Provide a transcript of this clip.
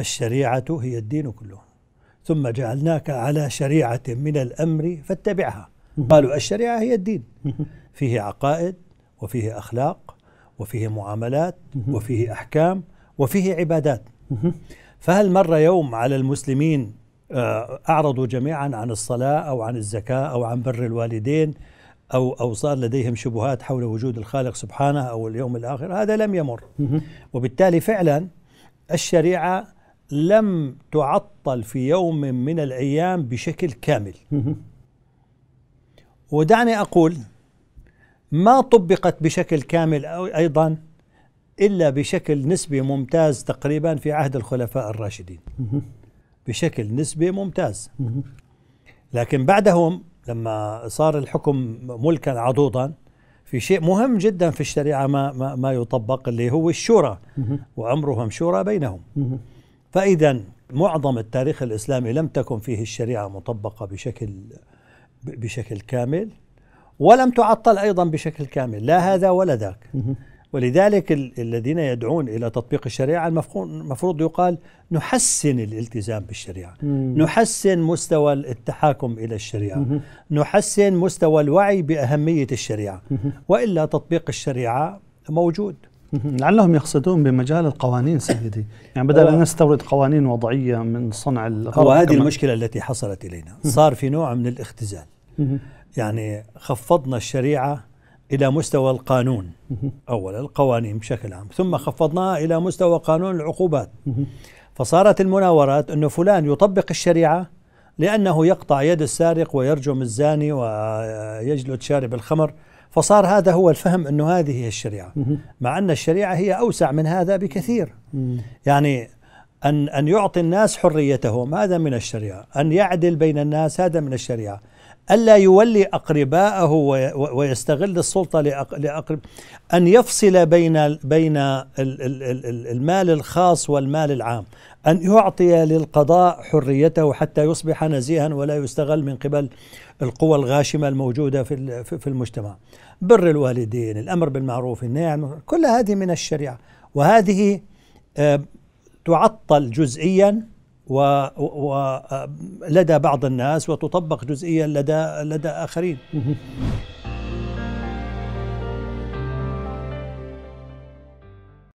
الشريعة هي الدين كله ثم جعلناك على شريعة من الأمر فاتبعها قالوا الشريعة هي الدين فيه عقائد وفيه أخلاق وفيه معاملات وفيه أحكام وفيه عبادات فهل مر يوم على المسلمين آه، أعرضوا جميعا عن الصلاة أو عن الزكاة أو عن بر الوالدين أو أو صار لديهم شبهات حول وجود الخالق سبحانه أو اليوم الآخر هذا لم يمر وبالتالي فعلا الشريعة لم تعطل في يوم من الايام بشكل كامل ودعني اقول ما طبقت بشكل كامل ايضا الا بشكل نسبي ممتاز تقريبا في عهد الخلفاء الراشدين بشكل نسبي ممتاز لكن بعدهم لما صار الحكم ملكا عضوضا في شيء مهم جدا في الشريعه ما ما, ما يطبق اللي هو الشورى وامرهم شورى بينهم فإذا معظم التاريخ الإسلامي لم تكن فيه الشريعة مطبقة بشكل بشكل كامل ولم تعطل أيضا بشكل كامل لا هذا ولا ذاك ولذلك الذين يدعون إلى تطبيق الشريعة المفروض يقال نحسن الالتزام بالشريعة نحسن مستوى التحاكم إلى الشريعة نحسن مستوى الوعي بأهمية الشريعة وإلا تطبيق الشريعة موجود لعلهم يقصدون بمجال القوانين سيدي يعني بدل ان نستورد قوانين وضعيه من صنع هو هذه المشكله التي حصلت الينا صار في نوع من الاختزال يعني خفضنا الشريعه الى مستوى القانون اولا القوانين بشكل عام ثم خفضناها الى مستوى قانون العقوبات فصارت المناورات انه فلان يطبق الشريعه لانه يقطع يد السارق ويرجم الزاني ويجلد شارب الخمر فصار هذا هو الفهم أنه هذه هي الشريعة مع أن الشريعة هي أوسع من هذا بكثير يعني أن أن يعطي الناس حريتهم هذا من الشريعة أن يعدل بين الناس هذا من الشريعة ألا يولي أقرباءه ويستغل السلطة لأقرب أن يفصل بين بين المال الخاص والمال العام أن يعطي للقضاء حريته حتى يصبح نزيها ولا يستغل من قبل القوى الغاشمة الموجودة في في المجتمع بر الوالدين الأمر بالمعروف النهي عن كل هذه من الشريعة وهذه آه، تعطل جزئيا ولدى آه، بعض الناس وتطبق جزئيا لدى لدى اخرين